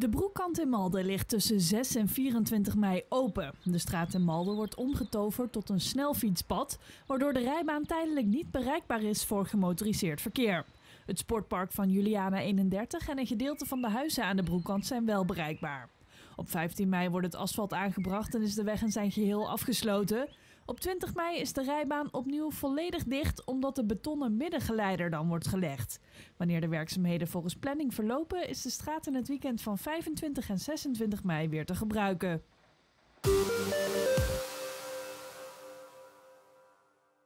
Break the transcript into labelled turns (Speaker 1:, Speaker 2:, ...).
Speaker 1: De broekkant in Malden ligt tussen 6 en 24 mei open. De straat in Malden wordt omgetoverd tot een snelfietspad, waardoor de rijbaan tijdelijk niet bereikbaar is voor gemotoriseerd verkeer. Het sportpark van Juliana 31 en een gedeelte van de huizen aan de broekkant zijn wel bereikbaar. Op 15 mei wordt het asfalt aangebracht en is de weg in zijn geheel afgesloten. Op 20 mei is de rijbaan opnieuw volledig dicht omdat de betonnen middengeleider dan wordt gelegd. Wanneer de werkzaamheden volgens planning verlopen, is de straat in het weekend van 25 en 26 mei weer te gebruiken.